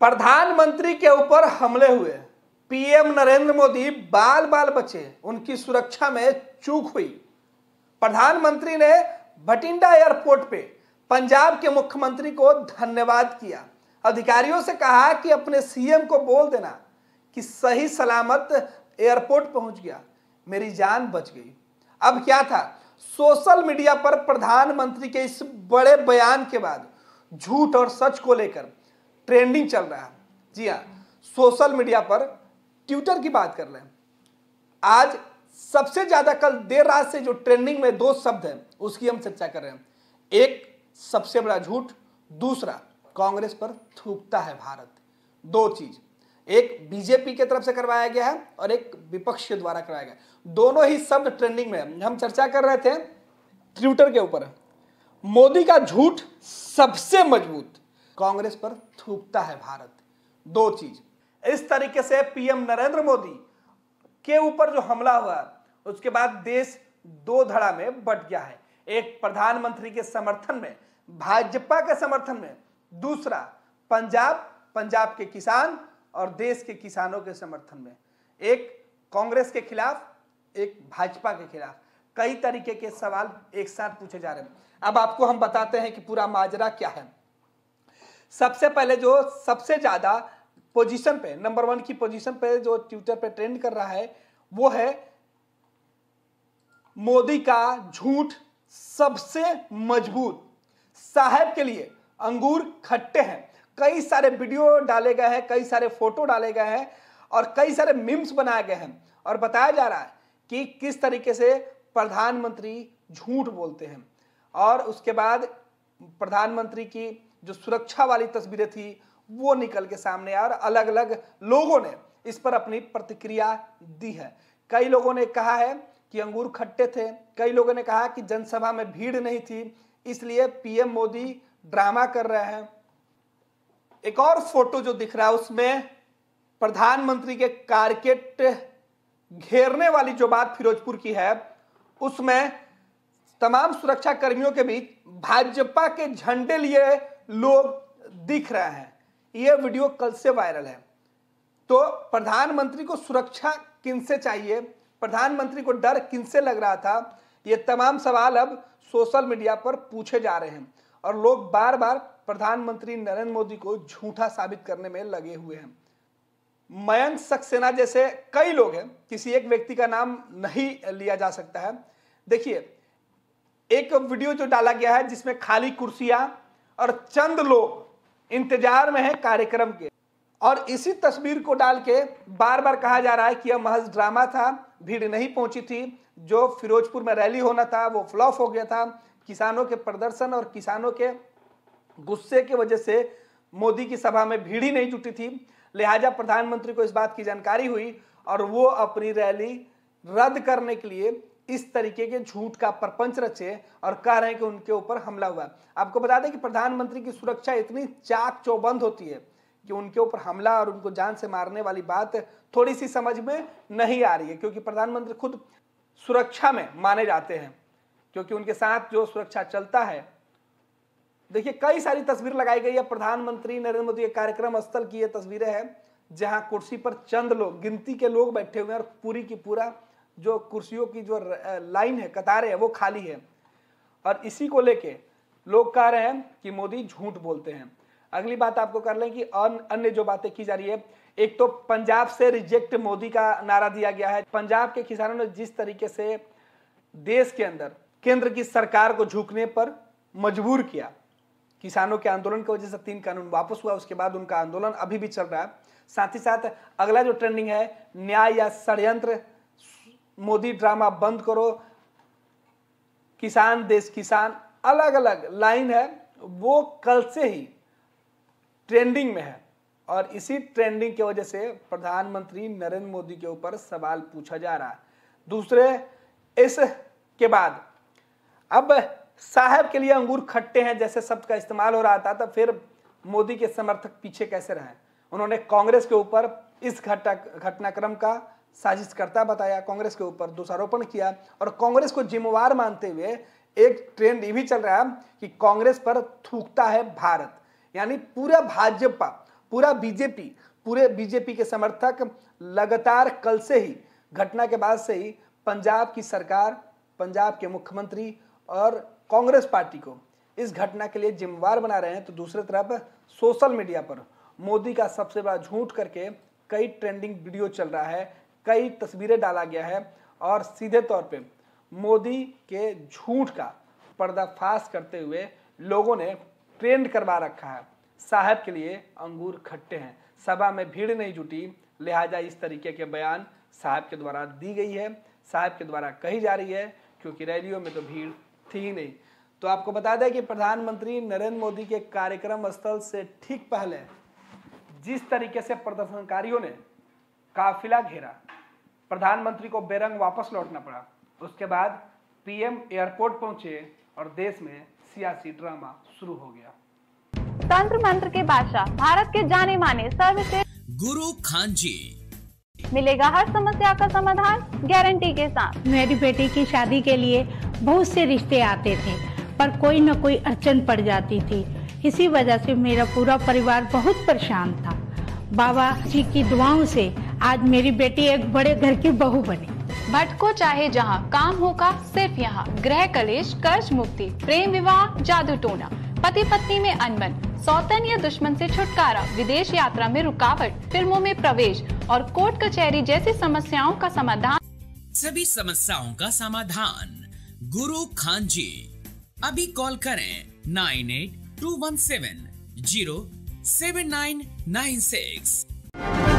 प्रधानमंत्री के ऊपर हमले हुए पीएम नरेंद्र मोदी बाल बाल बचे उनकी सुरक्षा में चूक हुई प्रधानमंत्री ने भटिंडा एयरपोर्ट पे पंजाब के मुख्यमंत्री को धन्यवाद किया अधिकारियों से कहा कि अपने सीएम को बोल देना कि सही सलामत एयरपोर्ट पहुंच गया मेरी जान बच गई अब क्या था सोशल मीडिया पर प्रधानमंत्री के इस बड़े बयान के बाद झूठ और सच को लेकर ट्रेंडिंग चल रहा है जी हाँ सोशल मीडिया पर ट्विटर की बात कर रहे हैं आज सबसे ज़्यादा कल देर रात से जो ट्रेंडिंग में दो शब्द हैं उसकी हम चर्चा कर रहे हैं एक सबसे बड़ा झूठ दूसरा कांग्रेस पर थूकता है भारत दो चीज़ एक बीजेपी की तरफ से करवाया गया है और एक विपक्ष के द्वारा करवाया गया दोनों ही शब्द ट्रेंडिंग में हम चर्चा कर रहे थे ट्विटर के ऊपर मोदी का झूठ सबसे मजबूत कांग्रेस पर थूकता है भारत दो चीज इस तरीके से पीएम नरेंद्र मोदी के ऊपर जो हमला हुआ उसके बाद देश दो धड़ा में बट गया है एक प्रधानमंत्री के समर्थन में भाजपा के समर्थन में दूसरा पंजाब पंजाब के किसान और देश के किसानों के समर्थन में एक कांग्रेस के खिलाफ एक भाजपा के खिलाफ कई तरीके के सवाल एक साथ पूछे जा रहे हैं अब आपको हम बताते हैं कि पूरा माजरा क्या है सबसे पहले जो सबसे ज़्यादा पोजीशन पे नंबर वन की पोजीशन पे जो ट्विटर पे ट्रेंड कर रहा है वो है मोदी का झूठ सबसे मजबूत साहब के लिए अंगूर खट्टे हैं कई सारे वीडियो डाले गए हैं कई सारे फोटो डाले गए हैं और कई सारे मिम्स बनाए गए हैं और बताया जा रहा है कि किस तरीके से प्रधानमंत्री झूठ बोलते हैं और उसके बाद प्रधानमंत्री की जो सुरक्षा वाली तस्वीरें थी वो निकल के सामने आया और अलग अलग लोगों ने इस पर अपनी प्रतिक्रिया दी है कई लोगों ने कहा है कि अंगूर खट्टे थे कई लोगों ने कहा कि जनसभा में भीड़ नहीं थी इसलिए पीएम मोदी ड्रामा कर रहे हैं एक और फोटो जो दिख रहा है उसमें प्रधानमंत्री के कारकेट घेरने वाली जो बात फिरोजपुर की है उसमें तमाम सुरक्षा कर्मियों के बीच भाजपा के झंडे लिए लोग दिख रहे हैं यह वीडियो कल से वायरल है तो प्रधानमंत्री को सुरक्षा किन से चाहिए प्रधानमंत्री को डर किन से लग रहा था ये तमाम सवाल अब सोशल मीडिया पर पूछे जा रहे हैं और लोग बार बार प्रधानमंत्री नरेंद्र मोदी को झूठा साबित करने में लगे हुए हैं मयंक सक्सेना जैसे कई लोग हैं किसी एक व्यक्ति का नाम नहीं लिया जा सकता है देखिए एक वीडियो जो डाला गया है जिसमें खाली कुर्सियां और चंद लोग इंतजार में है कार्यक्रम के और इसी तस्वीर को डाल के बार बार कहा जा रहा है कि यह महज ड्रामा था भीड़ नहीं पहुंची थी जो फिरोजपुर में रैली होना था वो फ्लॉप हो गया था किसानों के प्रदर्शन और किसानों के गुस्से की वजह से मोदी की सभा में भीड़ ही नहीं जुटी थी लिहाजा प्रधानमंत्री को इस बात की जानकारी हुई और वो अपनी रैली रद्द करने के लिए इस तरीके के झूठ का प्रपंच रचे और कह रहे हैं कि उनके ऊपर हमला हुआ आपको बता दें कि प्रधानमंत्री की सुरक्षा इतनी चाक चौबंद होती है कि उनके ऊपर हमला और उनको जान से मारने वाली बात थोड़ी सी समझ में नहीं आ रही है क्योंकि प्रधानमंत्री खुद सुरक्षा में माने जाते हैं क्योंकि उनके साथ जो सुरक्षा चलता है देखिए कई सारी तस्वीर लगाई गई है प्रधानमंत्री नरेंद्र मोदी के कार्यक्रम स्थल की ये तस्वीरें हैं जहां कुर्सी पर चंद लोग गिनती के लोग बैठे हुए हैं और पूरी की पूरा जो कुर्सियों की जो लाइन है कतारें है वो खाली है और इसी को लेके लोग कह रहे हैं कि मोदी झूठ बोलते हैं अगली बात आपको कर लें कि अन्य जो बातें की जा रही है एक तो पंजाब से रिजेक्ट मोदी का नारा दिया गया है पंजाब के किसानों ने जिस तरीके से देश के अंदर केंद्र की सरकार को झुकने पर मजबूर किया किसानों के आंदोलन की वजह से तीन कानून वापस हुआ उसके बाद उनका आंदोलन अभी भी चल रहा है साथ ही साथ अगला जो ट्रेंडिंग है न्याय या षडयंत्र मोदी ड्रामा बंद करो किसान देश किसान अलग अलग लाइन है वो कल से ही ट्रेंडिंग में है और इसी ट्रेंडिंग की वजह से प्रधानमंत्री नरेंद्र मोदी के ऊपर सवाल पूछा जा रहा है दूसरे इस के बाद अब साहब के लिए अंगूर खट्टे हैं जैसे शब्द का इस्तेमाल हो रहा था तो फिर मोदी के समर्थक पीछे कैसे रहे उन्होंने कांग्रेस के ऊपर इस घटना घटनाक्रम का साजिशकर्ता बताया कांग्रेस के ऊपर दोषारोपण किया और कांग्रेस को जिम्मेवार मानते हुए एक ट्रेंड ये भी चल रहा है कि कांग्रेस पर थूकता है भारत यानी पूरा भाजपा पूरा बीजेपी पूरे बीजेपी के समर्थक लगातार कल से ही घटना के बाद से ही पंजाब की सरकार पंजाब के मुख्यमंत्री और कांग्रेस पार्टी को इस घटना के लिए जिम्मेवार बना रहे हैं तो दूसरे तरफ सोशल मीडिया पर मोदी का सबसे बड़ा झूठ करके कई ट्रेंडिंग वीडियो चल रहा है कई तस्वीरें डाला गया है और सीधे तौर पे मोदी के झूठ का पर्दाफाश करते हुए लोगों ने ट्रेंड करवा रखा है साहब के लिए अंगूर खट्टे हैं सभा में भीड़ नहीं जुटी लिहाजा इस तरीके के बयान साहब के द्वारा दी गई है साहब के द्वारा कही जा रही है क्योंकि रैलियों में तो भीड़ थी ही नहीं तो आपको बता दें कि प्रधानमंत्री नरेंद्र मोदी के कार्यक्रम स्थल से ठीक पहले जिस तरीके से प्रदर्शनकारियों ने काफिला घेरा प्रधानमंत्री को बेरंग वापस लौटना पड़ा उसके बाद पीएम एयरपोर्ट पहुंचे और देश में सियासी ड्रामा शुरू हो गया तंत्र मंत्र के बादशाह भारत के जाने माने सर्वश्रेष्ठ गुरु खान जी मिलेगा हर समस्या का समाधान गारंटी के साथ मेरी बेटी की शादी के लिए बहुत से रिश्ते आते थे पर कोई न कोई अड़चन पड़ जाती थी इसी वजह से मेरा पूरा परिवार बहुत परेशान था बाबा जी की दुआओं से आज मेरी बेटी एक बड़े घर की बहू बनी भटको चाहे जहाँ काम होगा सिर्फ यहाँ ग्रह कलेश कर्ज मुक्ति प्रेम विवाह जादू टोना पति पत्नी में अनबन सौतन या दुश्मन से छुटकारा विदेश यात्रा में रुकावट फिल्मों में प्रवेश और कोर्ट कचहरी जैसी समस्याओं का समाधान सभी समस्याओं का समाधान गुरु खान जी अभी कॉल करें nine eight two one seven zero seven nine nine six